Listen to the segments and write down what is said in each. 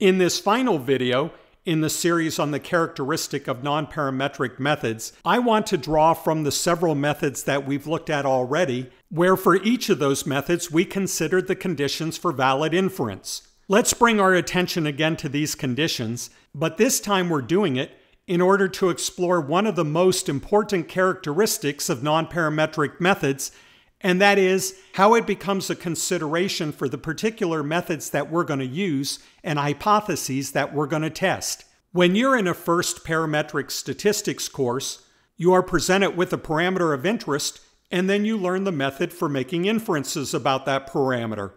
In this final video, in the series on the characteristic of nonparametric methods, I want to draw from the several methods that we've looked at already, where for each of those methods we considered the conditions for valid inference. Let's bring our attention again to these conditions, but this time we're doing it in order to explore one of the most important characteristics of nonparametric methods and that is how it becomes a consideration for the particular methods that we're going to use and hypotheses that we're going to test. When you're in a first parametric statistics course, you are presented with a parameter of interest, and then you learn the method for making inferences about that parameter.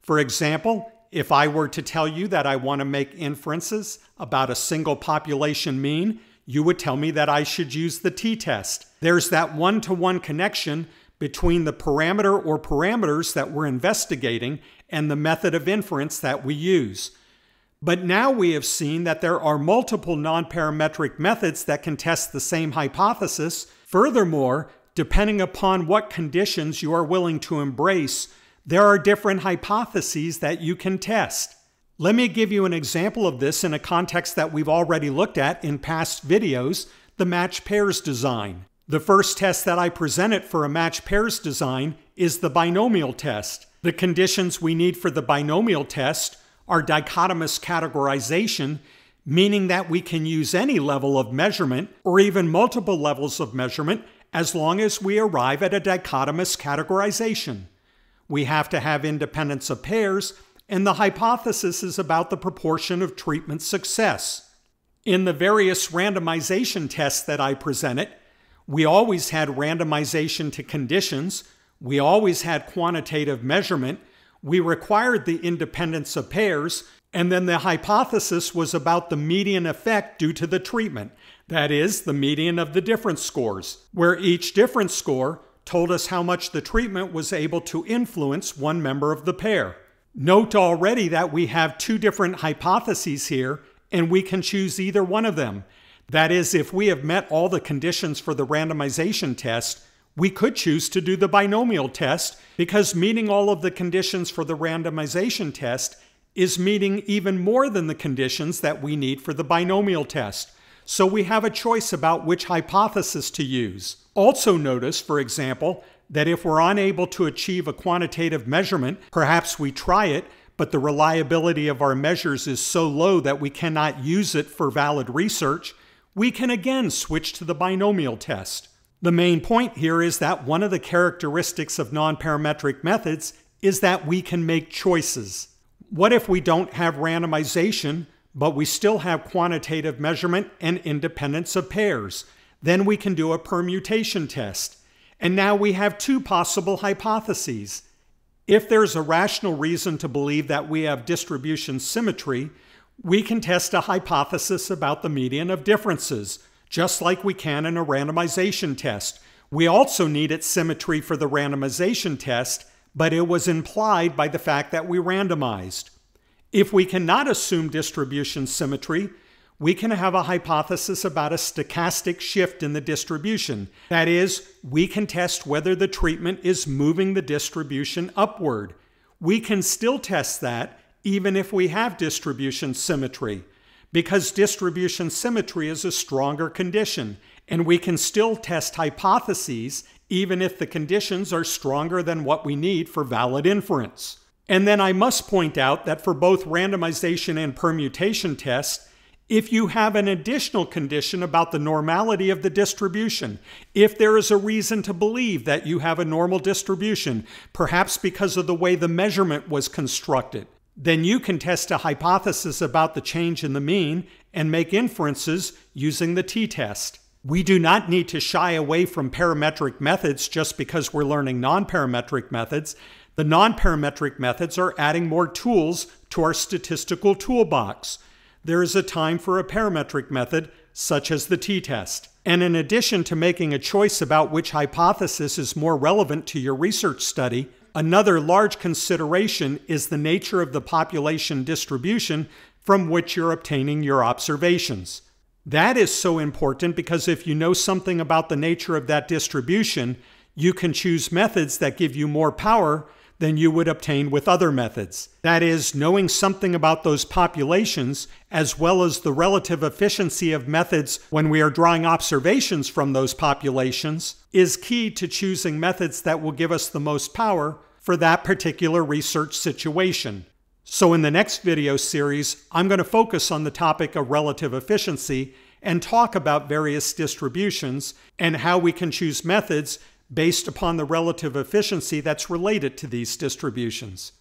For example, if I were to tell you that I want to make inferences about a single population mean, you would tell me that I should use the t-test. There's that one-to-one connection between the parameter or parameters that we're investigating and the method of inference that we use. But now we have seen that there are multiple nonparametric methods that can test the same hypothesis. Furthermore, depending upon what conditions you are willing to embrace, there are different hypotheses that you can test. Let me give you an example of this in a context that we've already looked at in past videos, the match pairs design. The first test that I presented for a match pairs design is the binomial test. The conditions we need for the binomial test are dichotomous categorization, meaning that we can use any level of measurement or even multiple levels of measurement as long as we arrive at a dichotomous categorization. We have to have independence of pairs, and the hypothesis is about the proportion of treatment success. In the various randomization tests that I presented, we always had randomization to conditions. We always had quantitative measurement. We required the independence of pairs. And then the hypothesis was about the median effect due to the treatment, that is, the median of the difference scores, where each difference score told us how much the treatment was able to influence one member of the pair. Note already that we have two different hypotheses here, and we can choose either one of them. That is, if we have met all the conditions for the randomization test, we could choose to do the binomial test because meeting all of the conditions for the randomization test is meeting even more than the conditions that we need for the binomial test. So we have a choice about which hypothesis to use. Also notice, for example, that if we're unable to achieve a quantitative measurement, perhaps we try it, but the reliability of our measures is so low that we cannot use it for valid research, we can again switch to the binomial test. The main point here is that one of the characteristics of nonparametric methods is that we can make choices. What if we don't have randomization, but we still have quantitative measurement and independence of pairs? Then we can do a permutation test. And now we have two possible hypotheses. If there's a rational reason to believe that we have distribution symmetry, we can test a hypothesis about the median of differences, just like we can in a randomization test. We also need its symmetry for the randomization test, but it was implied by the fact that we randomized. If we cannot assume distribution symmetry, we can have a hypothesis about a stochastic shift in the distribution. That is, we can test whether the treatment is moving the distribution upward. We can still test that even if we have distribution symmetry, because distribution symmetry is a stronger condition, and we can still test hypotheses even if the conditions are stronger than what we need for valid inference. And then I must point out that for both randomization and permutation tests, if you have an additional condition about the normality of the distribution, if there is a reason to believe that you have a normal distribution, perhaps because of the way the measurement was constructed, then you can test a hypothesis about the change in the mean and make inferences using the t-test. We do not need to shy away from parametric methods just because we're learning nonparametric methods. The nonparametric methods are adding more tools to our statistical toolbox. There is a time for a parametric method, such as the t-test. And in addition to making a choice about which hypothesis is more relevant to your research study, Another large consideration is the nature of the population distribution from which you're obtaining your observations. That is so important because if you know something about the nature of that distribution, you can choose methods that give you more power than you would obtain with other methods. That is, knowing something about those populations, as well as the relative efficiency of methods when we are drawing observations from those populations, is key to choosing methods that will give us the most power for that particular research situation. So, in the next video series, I'm going to focus on the topic of relative efficiency and talk about various distributions and how we can choose methods based upon the relative efficiency that's related to these distributions.